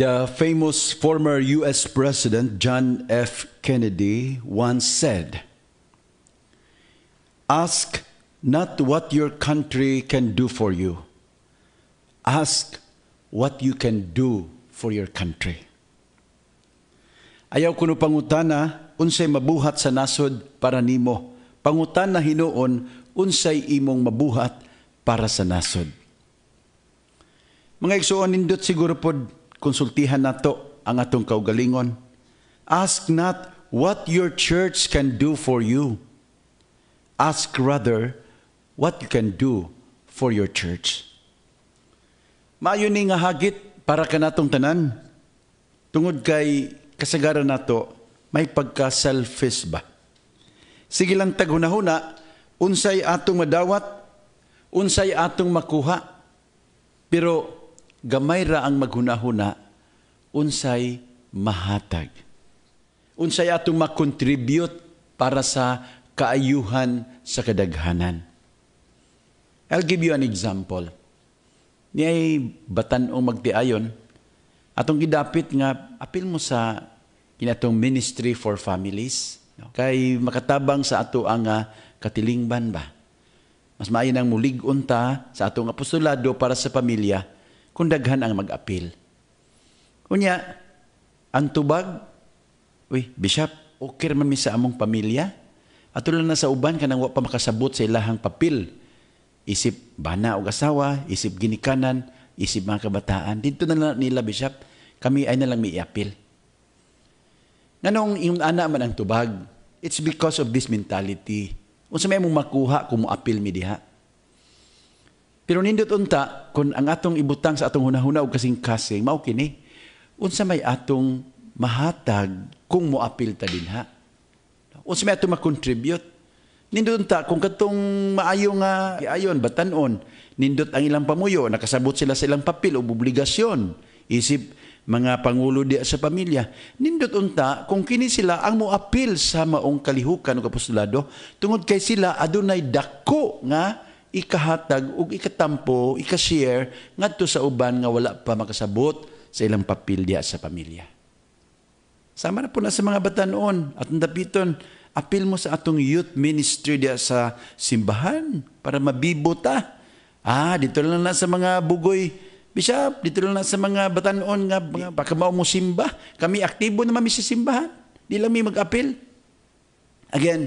The famous former US President John F. Kennedy once said, Ask not what your country can do for you, ask what you can do for your country. Ayaw kuno pangutana unsay mabuhat sa nasod para nimo. Pangutana hinuon unsay imong mabuhat para sa nasod. Mga igsuon nindot siguro pod konsultihan nato ang atong kaugalingon. Ask not what your church can do for you. Ask rather what you can do for your church. Maayo ni nga hagit para kanatong tanan. Tungod kay kasagaran nato, may pagka-selfish ba? Sige lang taguna taghunahuna, unsay atong madawat, unsay atong makuha. Pero gamay ra ang maghunahuna unsay mahatag. Unsay atong makontribute para sa kaayuhan sa kadaghanan. I'll give you an example. Niyay batan o magtiayon, atong gidapit nga apil mo sa kinatong ministry for families no? kay makatabang sa ato ang uh, katilingban ba. Mas maayon ang mulig-unta sa atong apostolado para sa pamilya kung daghan ang mag-apil. Kunya, ang tubag, uy, Bishop, okay man mi sa among pamilya? Atulan na sa uban kanang wa pa makasabot sa ilahang papil. Isip bana og asawa, isip ginikanan, isip mga kabataan. Dito na lang nila, Bishop, kami ay nalang miiapil. Nanong yung ana man ang tubag, it's because of this mentality. Unsa may mong makuha kung mo apil mi diha pero nindot unta, kung ang atong ibutang sa atong hunahuna og kasing-kasing, mao kini. Unsa may atong mahatag kung moapil ta dinha. Unsa may atong ma Nindot unta, kung katong maayo nga ayon batanon, nindot ang ilang pamuyo, nakasabot sila sa ilang papel o obligasyon. Isip mga pangulo di sa pamilya. Nindot unta, kung kini sila ang moapil sa maong kalihukan o kapostulado, tungod kay sila adunay dako nga ikahatag ug ikatampo, ikashare ngadto sa uban nga wala pa makasabot sa ilang papilya sa pamilya. Sama na po na sa mga batanon at dapiton, apil mo sa atong youth ministry dia sa simbahan para mabibo Ah, dito lang na sa mga bugoy. Bishop, dito lang na sa mga batanon nga mga pakamaw mo simba. Kami aktibo naman mi sa simbahan. Di lang mi mag-apil. Again,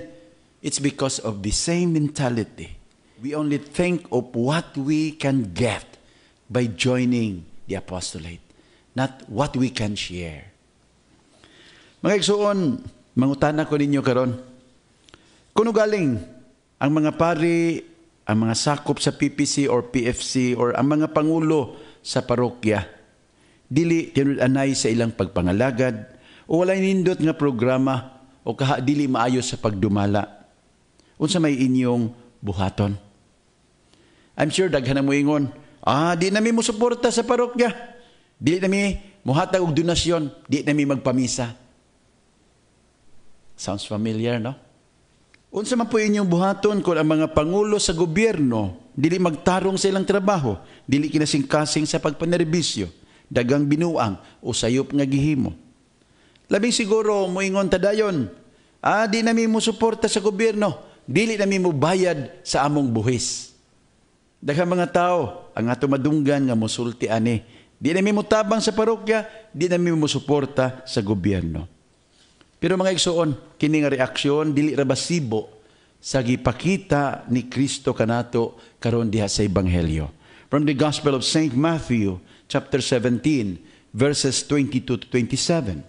it's because of the same mentality we only think of what we can get by joining the apostolate, not what we can share. Mga igsuon, mangutana ko ninyo karon. Kuno galing ang mga pari, ang mga sakop sa PPC or PFC or ang mga pangulo sa parokya, dili tinud-anay sa ilang pagpangalagad o walay nindot nga programa o kaha dili maayo sa pagdumala. Unsa may inyong buhaton? I'm sure daghan na mo ingon. Ah, di nami mo suporta sa parokya. Di nami muhatag og donasyon. Di nami magpamisa. Sounds familiar, no? Unsa man po inyong buhaton kung ang mga pangulo sa gobyerno dili magtarong sa ilang trabaho, dili kinasingkasing sa pagpanerbisyo, dagang binuang o sayop nga gihimo. Labing siguro moingon ta dayon, ah di nami mo suporta sa gobyerno, dili nami mo bayad sa among buhis. Daghang mga tao ang ato madunggan nga musulti ani. Di na mutabang sa parokya, di na musuporta sa gobyerno. Pero mga igsoon, kini nga reaksyon dili ra basibo sa gipakita ni Kristo kanato karon diha sa ebanghelyo. From the Gospel of St. Matthew chapter 17 verses 22 to 27.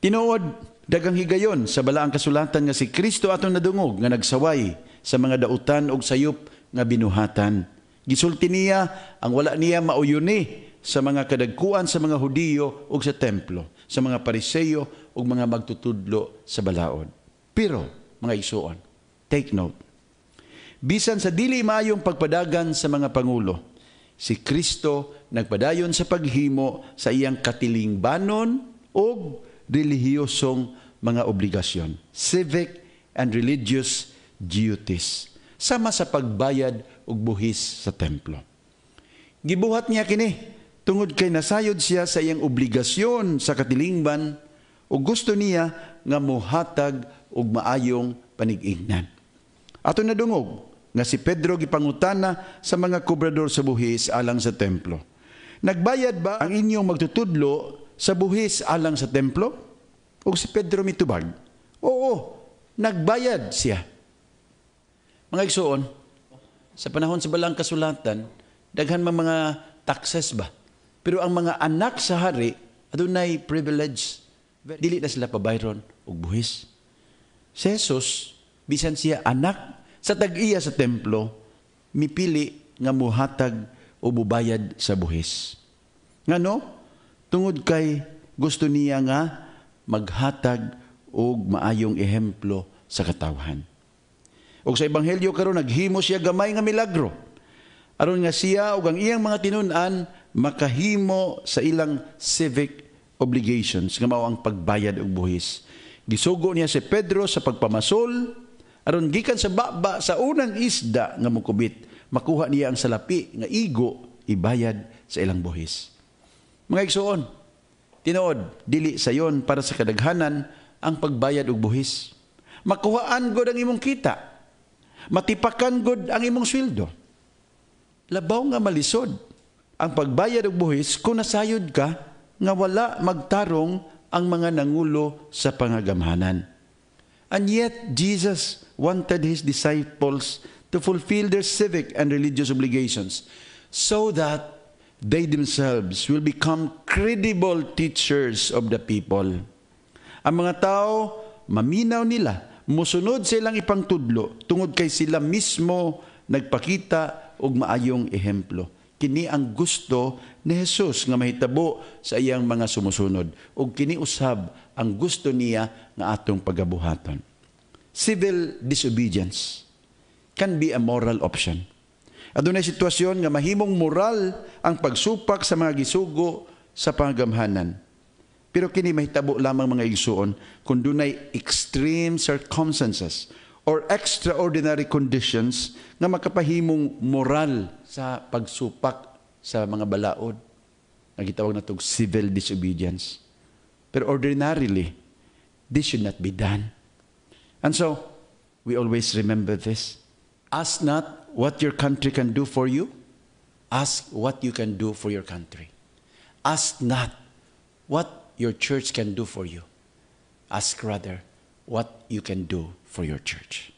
Tinuod dagang higayon sa balaang kasulatan nga si Kristo atong nadungog nga nagsaway sa mga dautan og sayop nga binuhatan. Gisulti niya ang wala niya mauyuni sa mga kadagkuan sa mga Hudiyo ug sa templo, sa mga Pariseyo ug mga magtutudlo sa balaod. Pero, mga isuon, take note. Bisan sa dili mayong pagpadagan sa mga pangulo, si Kristo nagpadayon sa paghimo sa iyang katilingbanon o relihiyosong mga obligasyon, civic and religious duties sama sa pagbayad og buhis sa templo. Gibuhat niya kini tungod kay nasayod siya sa iyang obligasyon sa katilingban o gusto niya nga mohatag og maayong panig-ingnan. Ato na dungog nga si Pedro gipangutana sa mga kubrador sa buhis alang sa templo. Nagbayad ba ang inyong magtutudlo sa buhis alang sa templo? O si Pedro mitubag? Oo, nagbayad siya. Mga igsuon, sa panahon sa balang kasulatan, daghan man mga taxes ba? Pero ang mga anak sa hari, adunay privilege. Dili na sila pabayron og buhis. Si Jesus, bisan siya anak sa tag-iya sa templo, mipili nga muhatag o bubayad sa buhis. Ngano? Tungod kay gusto niya nga maghatag og maayong ehemplo sa katawhan. O sa Ebanghelyo karon naghimo siya gamay nga milagro. Aron nga siya ug ang iyang mga tinun-an makahimo sa ilang civic obligations nga mao ang pagbayad og buhis. Gisugo niya si Pedro sa pagpamasol aron gikan sa baba sa unang isda nga mukubit makuha niya ang salapi nga igo ibayad sa ilang buhis. Mga igsoon, tinuod dili sayon para sa kadaghanan ang pagbayad og buhis. Makuhaan gud ang imong kita Matipakan gud ang imong sweldo. Labaw nga malisod ang pagbayad og buhis kung nasayod ka nga wala magtarong ang mga nangulo sa pangagamhanan. And yet Jesus wanted his disciples to fulfill their civic and religious obligations so that they themselves will become credible teachers of the people. Ang mga tao, maminaw nila musunod silang ipangtudlo tungod kay sila mismo nagpakita og maayong ehemplo. Kini ang gusto ni Hesus nga mahitabo sa iyang mga sumusunod ug kini usab ang gusto niya nga atong pagabuhaton. Civil disobedience can be a moral option. Adunay sitwasyon nga mahimong moral ang pagsupak sa mga gisugo sa panggamhanan. Pero kini mahitabo lamang mga igsuon kung dunay extreme circumstances or extraordinary conditions nga makapahimong moral sa pagsupak sa mga balaod. Nagitawag na itong civil disobedience. Pero ordinarily, this should not be done. And so, we always remember this. Ask not what your country can do for you. Ask what you can do for your country. Ask not what your church can do for you. Ask rather what you can do for your church.